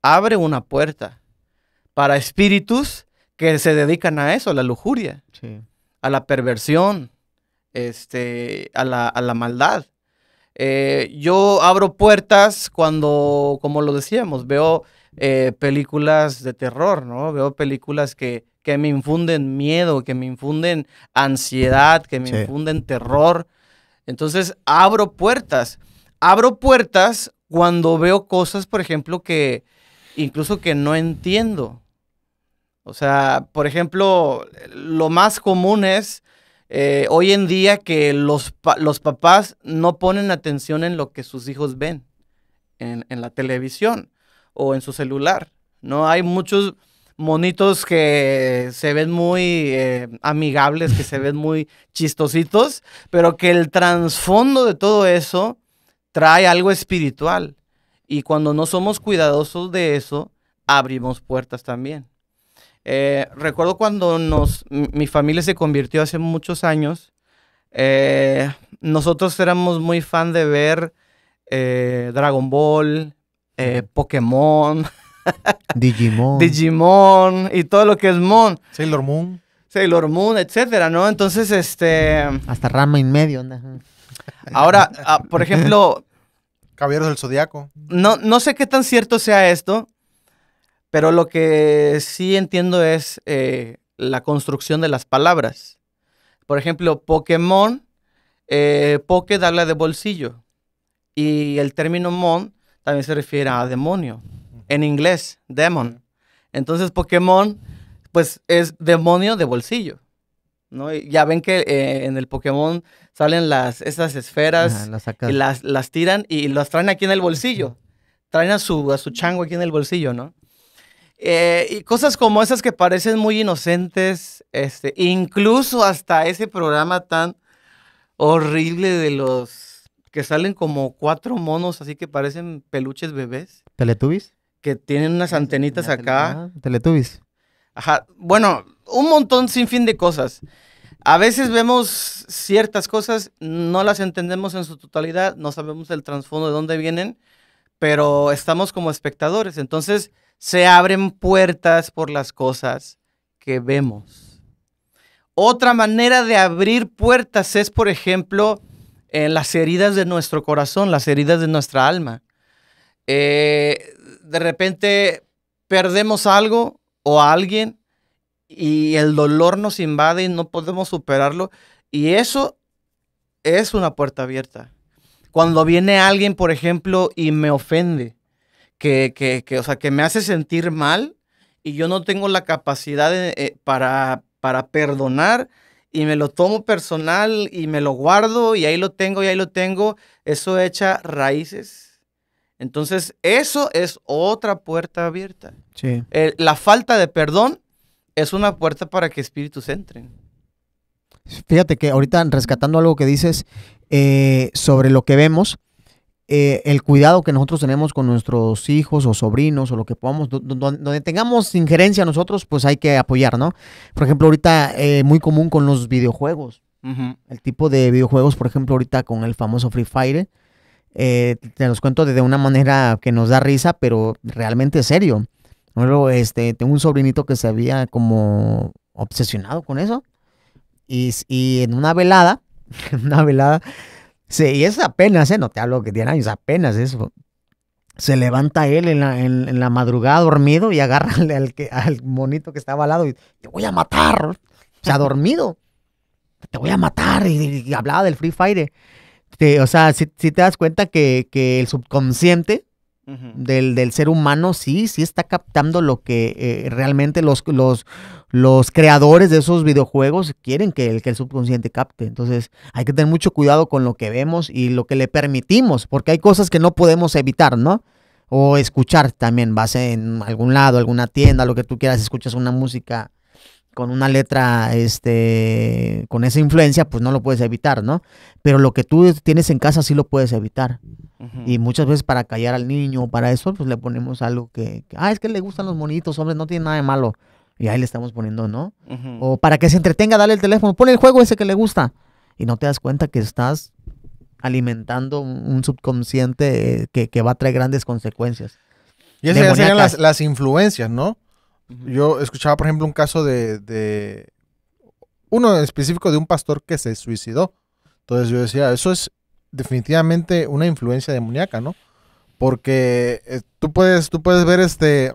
abre una puerta para espíritus que se dedican a eso, a la lujuria, a la perversión, este, a, la, maldad. Eh, yo abro puertas cuando, como lo decíamos, veo eh, películas de terror, ¿no? Veo películas que, me infunden miedo, que me infunden ansiedad, que me infunden terror. Entonces abro puertas. Abro puertas cuando veo cosas, por ejemplo, que incluso que no entiendo. O sea, por ejemplo, lo más común es eh, hoy en día que los, los papás no ponen atención en lo que sus hijos ven en, en la televisión o en su celular. No hay muchos monitos que se ven muy eh, amigables, que se ven muy chistositos, pero que el trasfondo de todo eso trae algo espiritual. Y cuando no somos cuidadosos de eso, abrimos puertas también. Eh, recuerdo cuando nos, mi familia se convirtió hace muchos años, eh, nosotros éramos muy fan de ver Dragon Ball, Pokémon. Digimon. Digimon y todo lo que es Mon. Sailor Moon. Sailor Moon, etcétera, ¿no? Entonces, este. Hasta rama y medio, Ahora, ah, por ejemplo. Caballeros del Zodiaco. No, no sé qué tan cierto sea esto, pero lo que sí entiendo es eh, la construcción de las palabras. Por ejemplo, Pokémon, eh, Poké de bolsillo. Y el término Mon también se refiere a demonio en inglés, demon. Entonces Pokémon, pues es demonio de bolsillo. ¿no? ya ven que eh, en el Pokémon salen las, esas esferas las y las, tiran y las traen aquí en el bolsillo. Traen a su, a su chango aquí en el bolsillo, ¿no? Eh, y cosas como esas que parecen muy inocentes, este, incluso hasta ese programa tan horrible de los que salen como cuatro monos así que parecen peluches bebés. ¿Teletubbies? que tienen unas antenitas acá. Teletubbies. Ajá. Bueno, un montón sin fin de cosas. A veces vemos ciertas cosas, no las entendemos en su totalidad, no sabemos el trasfondo de dónde vienen, pero estamos como espectadores. Entonces se abren puertas por las cosas que vemos. Otra manera de abrir puertas es, por ejemplo, en las heridas de nuestro corazón, las heridas de nuestra alma. Eh, de repente perdemos algo o a alguien y el dolor nos invade y no podemos superarlo. Y eso es una puerta abierta. Cuando viene alguien, por ejemplo, y me ofende, que, o sea, que me hace sentir mal y yo no tengo la capacidad eh, para, para perdonar y me lo tomo personal y me lo guardo y ahí lo tengo y ahí lo tengo, eso echa raíces entonces, eso es otra puerta abierta. Sí. la falta de perdón es una puerta para que espíritus entren. Fíjate que ahorita rescatando algo que dices eh, sobre lo que vemos, eh, el cuidado que nosotros tenemos con nuestros hijos o sobrinos o lo que podamos, donde, tengamos injerencia nosotros, pues hay que apoyar, ¿no? Por ejemplo, ahorita eh, muy común con los videojuegos. El tipo de videojuegos, por ejemplo, ahorita con el famoso Free Fire, eh, te los cuento de una manera que nos da risa, pero realmente serio. este, tengo un sobrinito que se había como obsesionado con eso. Y, y en una velada, una velada, y es apenas, eh, no te hablo que tiene años, apenas eso. Se levanta él en la, madrugada dormido y agarra al, que, al monito que estaba al lado y te voy a matar. O sea, dormido. Te voy a matar. Y, y hablaba del Free Fire o sea, si, te das cuenta que, que el subconsciente del, del, ser humano sí, sí está captando lo que eh, realmente los, los, los creadores de esos videojuegos quieren que el, que el subconsciente capte. Entonces hay que tener mucho cuidado con lo que vemos y lo que le permitimos, porque hay cosas que no podemos evitar, ¿no? O escuchar también, vas en algún lado, alguna tienda, lo que tú quieras, escuchas una música con una letra, este, con esa influencia, pues no lo puedes evitar, ¿no? Pero lo que tú tienes en casa sí lo puedes evitar. Y muchas veces para callar al niño, para eso, pues le ponemos algo que, ah, es que le gustan los monitos, hombre, no tiene nada de malo. Y ahí le estamos poniendo, ¿no? O para que se entretenga, dale el teléfono, pon el juego ese que le gusta. Y no te das cuenta que estás alimentando un subconsciente eh, que, va a traer grandes consecuencias. Y esas serían las influencias, ¿no? Yo escuchaba, por ejemplo, un caso de, uno en específico de un pastor que se suicidó. Entonces yo decía, eso es definitivamente una influencia demoníaca, ¿no? Porque eh, tú, puedes, tú puedes ver este,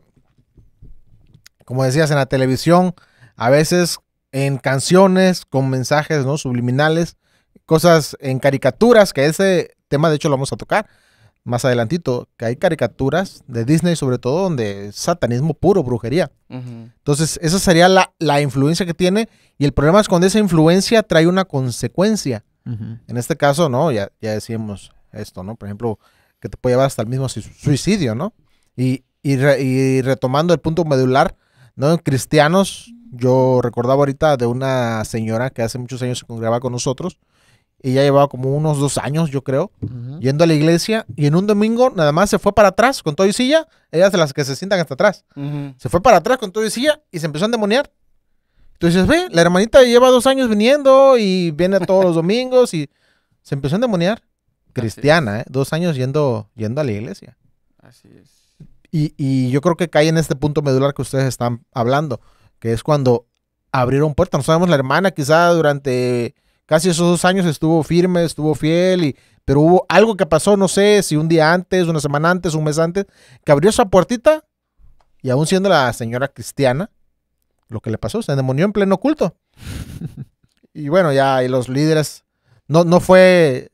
como decías, en la televisión, a veces en canciones con mensajes, ¿no? Subliminales, cosas en caricaturas, que ese tema de hecho lo vamos a tocar, más adelantito, que hay caricaturas de Disney sobre todo donde es satanismo puro, brujería. Entonces, esa sería la, influencia que tiene y el problema es cuando esa influencia trae una consecuencia. En este caso, ¿no? Ya, ya decíamos esto, ¿no? Por ejemplo, que te puede llevar hasta el mismo suicidio, ¿no? Y, y, retomando el punto medular, ¿no? cristianos, yo recordaba ahorita de una señora que hace muchos años se congregaba con nosotros, y ya llevaba como unos dos años, yo creo, yendo a la iglesia. Y en un domingo nada más se fue para atrás con todo y silla. Ellas las que se sientan hasta atrás. Se fue para atrás con todo y silla y se empezó a endemoniar. Entonces, ve, la hermanita lleva dos años viniendo y viene todos los domingos y se empezó a endemoniar. Cristiana, ¿eh? Dos años yendo, yendo a la iglesia. Así es. Y, y yo creo que cae en este punto medular que ustedes están hablando, que es cuando abrieron puertas. No sabemos la hermana, quizá durante casi esos dos años estuvo firme, estuvo fiel, y, pero hubo algo que pasó, no sé si un día antes, una semana antes, un mes antes, que abrió esa puertita y aún siendo la señora cristiana, lo que le pasó, se endemonió en pleno culto. y bueno, ya y los líderes, no, no fue,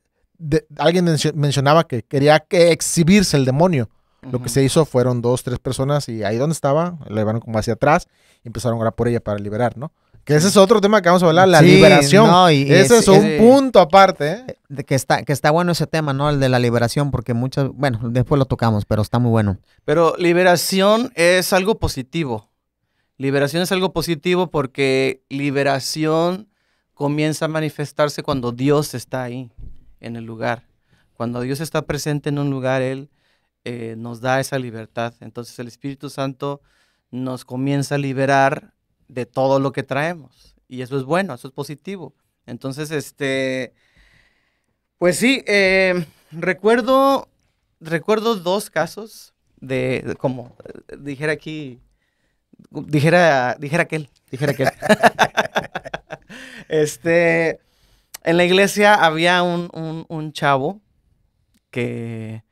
alguien mencionaba que quería que exhibirse el demonio. Lo que se hizo fueron dos, tres personas y ahí donde estaba, la llevaron como hacia atrás y empezaron a orar por ella para liberar, ¿no? Que ese es otro tema que vamos a hablar, la liberación. ese es, un punto aparte. ¿eh? que, está, que está bueno ese tema, ¿no? El de la liberación, porque muchas, bueno, después lo tocamos, pero está muy bueno. Pero liberación es algo positivo. Liberación es algo positivo porque liberación comienza a manifestarse cuando Dios está ahí, en el lugar. Cuando Dios está presente en un lugar, Él eh, nos da esa libertad. Entonces el Espíritu Santo nos comienza a liberar de todo lo que traemos. Y eso es bueno, eso es positivo. Entonces, este, pues sí, em, recuerdo, recuerdo dos casos de, como eh, dijera aquí, dijera, dijera aquel, dijera aquel. este, en la iglesia había un, un, chavo que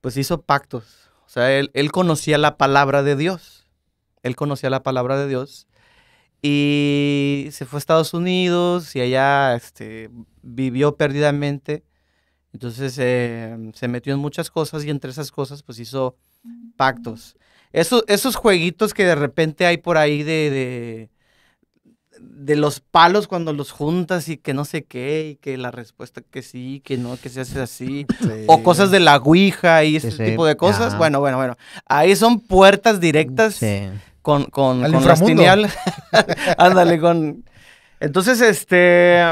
pues hizo pactos. O sea, él, él conocía la palabra de Dios él conocía la palabra de Dios y se fue a Estados Unidos y allá este, vivió perdidamente. Entonces eh, se metió en muchas cosas y entre esas cosas pues hizo pactos. Esos, esos jueguitos que de repente hay por ahí de, de los palos cuando los juntas y que no sé qué, y que la respuesta que sí, que no, que se hace así, o cosas de la Ouija y ese tipo de cosas. Bueno, bueno, bueno. Ahí son puertas directas con, con, con Ándale, con. Entonces, este.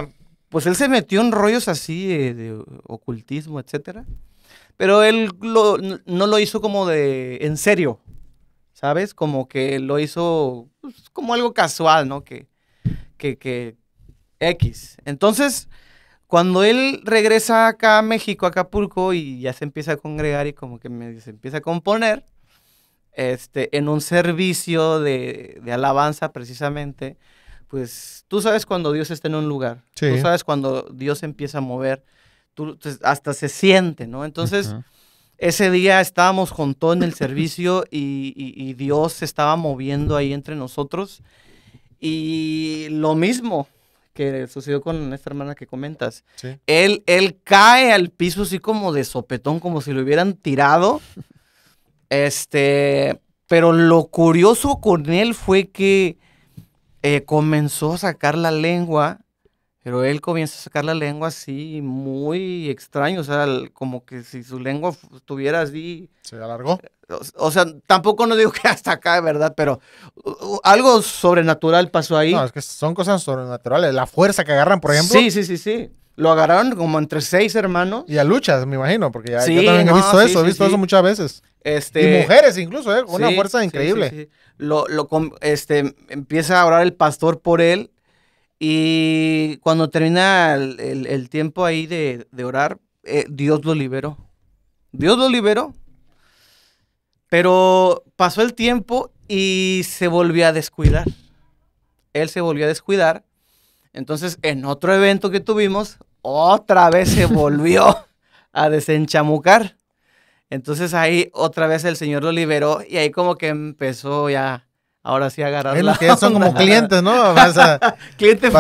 Pues él se metió en rollos así de, ocultismo, etcétera. Pero él no lo hizo como de. en serio. ¿Sabes? Como que lo hizo pues, como algo casual, ¿no? Que. que, que X. Entonces, cuando él regresa acá a México, a Acapulco, y ya se empieza a congregar y como que se empieza a componer, este, en un servicio de, alabanza precisamente, pues tú sabes cuando Dios está en un lugar, tú sabes cuando Dios empieza a mover, tú, pues, hasta se siente, ¿no? Entonces, ese día estábamos con todo en el servicio y, Dios se estaba moviendo ahí entre nosotros y lo mismo que sucedió con esta hermana que comentas. Él, él cae al piso así como de sopetón, como si lo hubieran tirado. Este, pero lo curioso con él fue que eh, comenzó a sacar la lengua, pero él comienza a sacar la lengua así muy extraño, o sea, como que si su lengua estuviera así. ¿Se alargó? Eh, o, sea, tampoco no digo que hasta acá, de ¿verdad? Pero algo sobrenatural pasó ahí. No, es que son cosas sobrenaturales. La fuerza que agarran, por ejemplo. Sí, sí, sí, sí. Lo agarraron como entre seis hermanos. Y a luchas, me imagino, porque yo también he visto eso, he visto eso muchas veces. Este, y mujeres incluso, eh, una fuerza increíble. Lo, este, empieza a orar el pastor por él y cuando termina el, tiempo ahí de, orar, eh, Dios lo liberó. Dios lo liberó, pero pasó el tiempo y se volvió a descuidar. Él se volvió a descuidar. Entonces, en otro evento que tuvimos, otra vez se volvió a desenchamucar. Entonces ahí otra vez el señor lo liberó y ahí como que empezó ya, ahora sí a agarrar. que son como clientes, ¿no? O sea, Cliente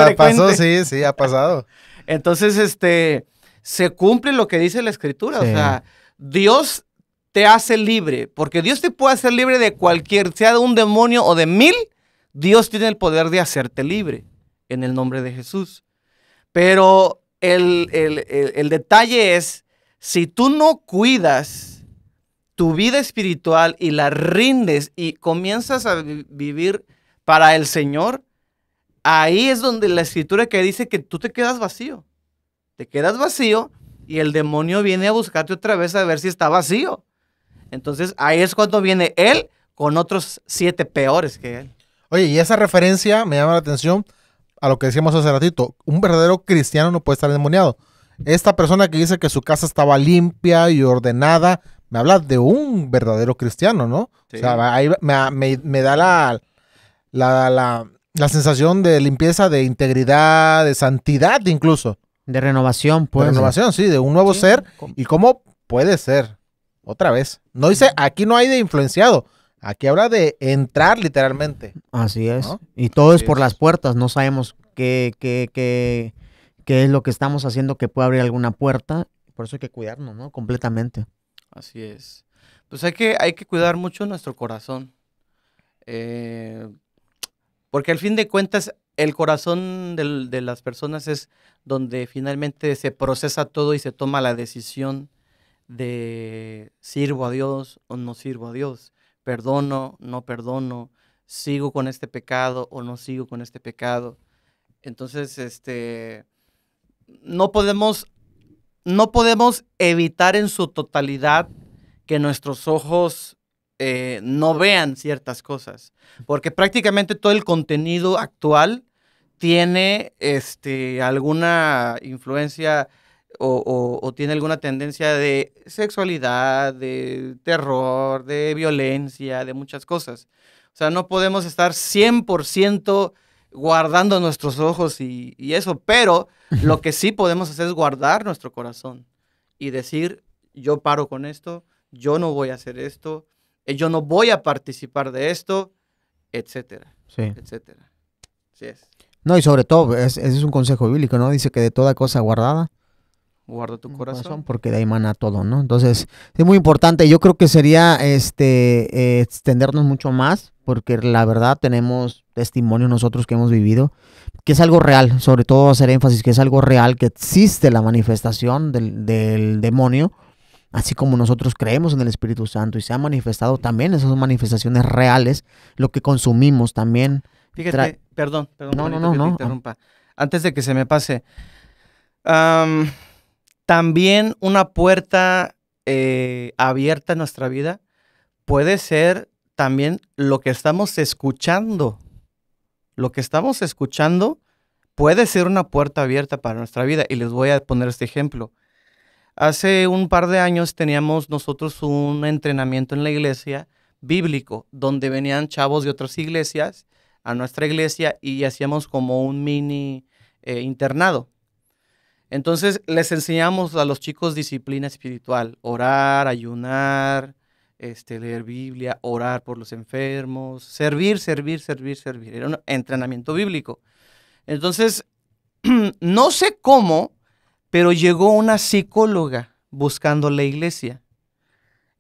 sí, sí, ha pasado. Entonces, este, se cumple lo que dice la escritura, o sea, Dios te hace libre, porque Dios te puede hacer libre de cualquier, sea de un demonio o de mil, Dios tiene el poder de hacerte libre en el nombre de Jesús. Pero el, detalle es, si tú no cuidas tu vida espiritual y la rindes y comienzas a vivir para el Señor, ahí es donde la escritura que dice que tú te quedas vacío. Te quedas vacío y el demonio viene a buscarte otra vez a ver si está vacío. Entonces ahí es cuando viene él con otros siete peores que él. Oye, y esa referencia me llama la atención a lo que decíamos hace ratito, un verdadero cristiano no puede estar demoniado. Esta persona que dice que su casa estaba limpia y ordenada, me habla de un verdadero cristiano, ¿no? O sea, ahí me, da la, la, sensación de limpieza, de integridad, de santidad incluso. De renovación, pues. De renovación, sí, de un nuevo ser. ¿Y cómo puede ser? Otra vez. No dice, aquí no hay de influenciado, Aquí habla de entrar literalmente. Así es. Y todo es por las puertas. No sabemos qué, qué, qué, qué es lo que estamos haciendo que puede abrir alguna puerta. Por eso hay que cuidarnos, ¿no? Completamente. Así es. Pues hay que, hay que cuidar mucho nuestro corazón. Eh, porque al fin de cuentas, el corazón de, de, las personas es donde finalmente se procesa todo y se toma la decisión de sirvo a Dios o no sirvo a Dios perdono, no perdono, sigo con este pecado o no sigo con este pecado. Entonces, este, no podemos, no podemos evitar en su totalidad que nuestros ojos eh, no vean ciertas cosas, porque prácticamente todo el contenido actual tiene este, alguna influencia o, tiene alguna tendencia de sexualidad, de terror, de violencia, de muchas cosas. O sea, no podemos estar 100% guardando nuestros ojos y, eso, pero lo que sí podemos hacer es guardar nuestro corazón y decir, yo paro con esto, yo no voy a hacer esto, eh, yo no voy a participar de esto, etcétera, sí. etcétera. No, y sobre todo, ese es un consejo bíblico, ¿no? Dice que de toda cosa guardada, guarda tu corazón. Porque de ahí mana todo, ¿no? Entonces, es muy importante. Yo creo que sería este eh, extendernos mucho más, porque la verdad tenemos testimonio nosotros que hemos vivido, que es algo real, sobre todo hacer énfasis que es algo real, que existe la manifestación del, demonio, así como nosotros creemos en el Espíritu Santo y se han manifestado también esas manifestaciones reales, lo que consumimos también. Fíjate, perdón, perdón, no, no, no, que no, te interrumpa. Antes de que se me pase. Um, también una puerta eh, abierta a nuestra vida puede ser también lo que estamos escuchando. Lo que estamos escuchando puede ser una puerta abierta para nuestra vida. Y les voy a poner este ejemplo. Hace un par de años teníamos nosotros un entrenamiento en la iglesia bíblico, donde venían chavos de otras iglesias a nuestra iglesia y hacíamos como un mini eh, internado. Entonces les enseñamos a los chicos disciplina espiritual, orar, ayunar, este, leer Biblia, orar por los enfermos, servir, servir, servir, servir. Era un entrenamiento bíblico. Entonces, no sé cómo, pero llegó una psicóloga buscando la iglesia.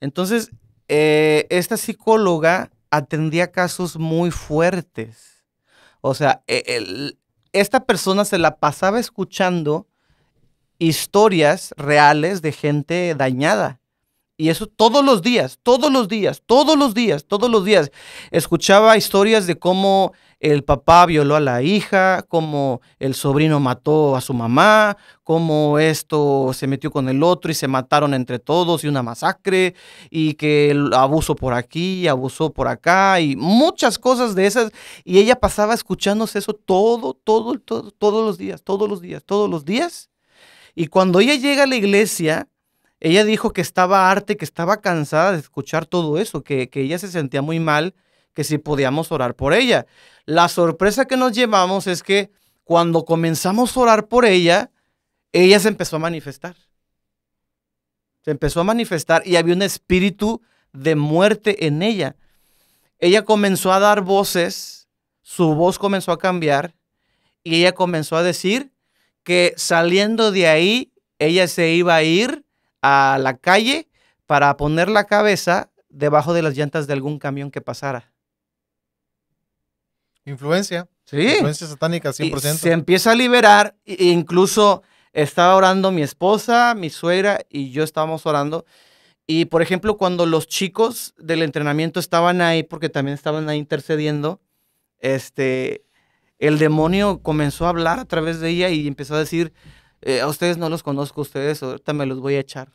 Entonces, eh, esta psicóloga atendía casos muy fuertes. O sea, e, esta persona se la pasaba escuchando historias reales de gente dañada. Y eso todos los días, todos los días, todos los días, todos los días. Escuchaba historias de cómo el papá violó a la hija, cómo el sobrino mató a su mamá, cómo esto se metió con el otro y se mataron entre todos y una masacre y que el abuso por aquí, abuso por acá y muchas cosas de esas. Y ella pasaba escuchándose eso todo, todo, todo, todos los días, todos los días, todos los días. Y cuando ella llega a la iglesia, ella dijo que estaba harta, que estaba cansada de escuchar todo eso, que, que ella se sentía muy mal, que si podíamos orar por ella. La sorpresa que nos llevamos es que cuando comenzamos a orar por ella, ella se empezó a manifestar. Se empezó a manifestar y había un espíritu de muerte en ella. Ella comenzó a dar voces, su voz comenzó a cambiar y ella comenzó a decir que saliendo de ahí, ella se iba a ir a la calle para poner la cabeza debajo de las llantas de algún camión que pasara. Influencia. Sí. Influencia satánica, 100%. se empieza a liberar, e incluso estaba orando mi esposa, mi suegra y yo estábamos orando. Y por ejemplo, cuando los chicos del entrenamiento estaban ahí, porque también estaban ahí intercediendo, este, el demonio comenzó a hablar a través de ella y empezó a decir, eh, a ustedes no los conozco, a ustedes ahorita me los voy a echar.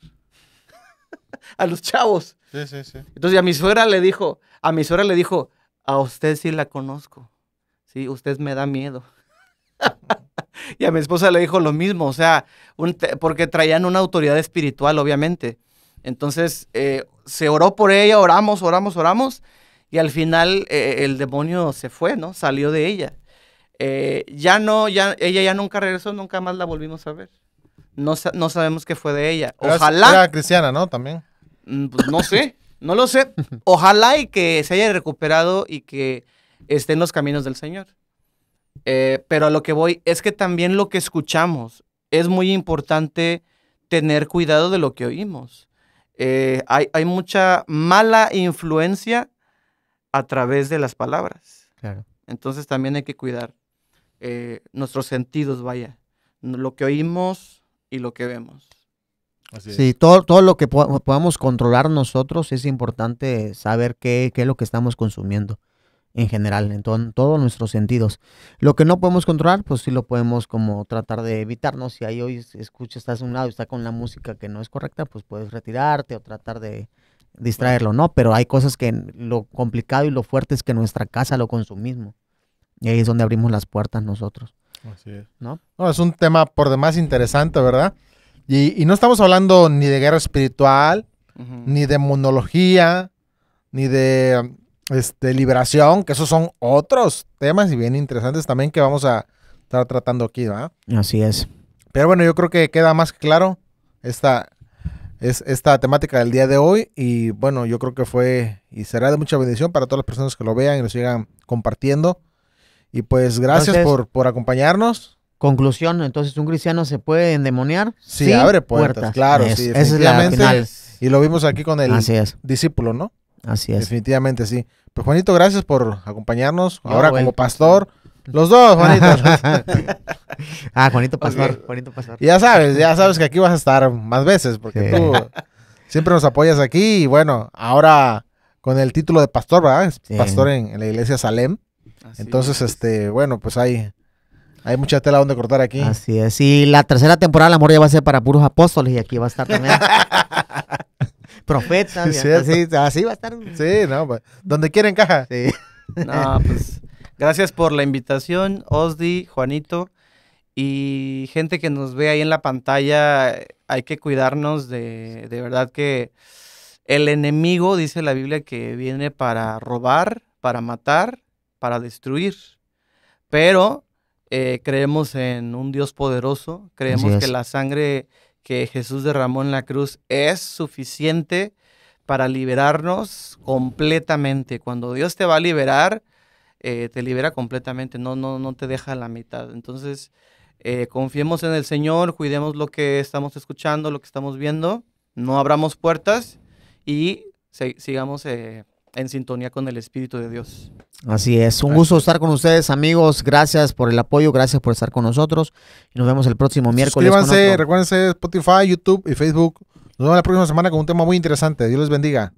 a los chavos. Sí, sí, sí. Entonces a mi suegra le dijo, a mi suegra le dijo, a usted sí la conozco. Sí, usted me da miedo. y a mi esposa le dijo lo mismo, o sea, porque traían una autoridad espiritual, obviamente. Entonces, eh, se oró por ella, oramos, oramos, oramos, y al final eh, el demonio se fue, ¿no? Salió de ella. Eh, ya no, ella ya nunca regresó, nunca más la volvimos a ver. No, no sabemos qué fue de ella. Ojalá. cristiana, ¿no? También. Mm, pues no sé, no lo sé. Ojalá y que se haya recuperado y que esté en los caminos del Señor. Eh, pero a lo que voy es que también lo que escuchamos es muy importante tener cuidado de lo que oímos. Eh, hay, hay, mucha mala influencia a través de las palabras. Claro. Entonces también hay que cuidar eh, nuestros sentidos, vaya, lo que oímos y lo que vemos. Sí, todo, todo lo que podamos controlar nosotros es importante saber qué, qué, es lo que estamos consumiendo en general, en, todos nuestros sentidos. Lo que no podemos controlar, pues sí lo podemos como tratar de evitar no Si ahí hoy escuchas, estás a un lado y está con la música que no es correcta, pues puedes retirarte o tratar de, distraerlo, ¿no? Pero hay cosas que lo complicado y lo fuerte es que nuestra casa lo consumimos. Y ahí es donde abrimos las puertas nosotros. Así es. ¿No? no es un tema por demás interesante, ¿verdad? Y, no estamos hablando ni de guerra espiritual, ni de monología, ni de este, liberación, que esos son otros temas y bien interesantes también que vamos a estar tratando aquí, ¿verdad? Así es. Pero bueno, yo creo que queda más claro esta, es, esta temática del día de hoy y bueno, yo creo que fue y será de mucha bendición para todas las personas que lo vean y lo sigan compartiendo. Y pues gracias por, por acompañarnos. Conclusión, entonces un cristiano se puede endemoniar. Sí, abre puertas, claro, sí, esa es la Y lo vimos aquí con el discípulo, ¿no? Así es. Definitivamente, sí. Pues Juanito, gracias por acompañarnos. Ahora como pastor. Los dos, Juanito. ah, Juanito Pastor, Y ya sabes, ya sabes que aquí vas a estar más veces, porque tú siempre nos apoyas aquí. Y bueno, ahora con el título de pastor, ¿verdad? Pastor en, la iglesia Salem. Entonces, este, bueno, pues hay, hay mucha tela donde cortar aquí. Así es. Y la tercera temporada, el amor ya va a ser para puros apóstoles y aquí va a estar también. Profetas. así, va a estar. Sí, no, pues, donde quiera encaja. Sí. No, pues gracias por la invitación, Osdi, Juanito y gente que nos ve ahí en la pantalla. Hay que cuidarnos de, de verdad que el enemigo, dice la Biblia, que viene para robar, para matar para destruir. Pero eh, creemos en un Dios poderoso, creemos que la sangre que Jesús derramó en la cruz es suficiente para liberarnos completamente. Cuando Dios te va a liberar, eh, te libera completamente, no, no, no te deja la mitad. Entonces, eh, confiemos en el Señor, cuidemos lo que estamos escuchando, lo que estamos viendo, no abramos puertas y sigamos en sintonía con el Espíritu de Dios. Así es, un gusto estar con ustedes amigos, gracias por el apoyo, gracias por estar con nosotros y nos vemos el próximo miércoles. Suscríbanse, recuérdense Spotify, YouTube y Facebook. Nos vemos la próxima semana con un tema muy interesante. Dios les bendiga.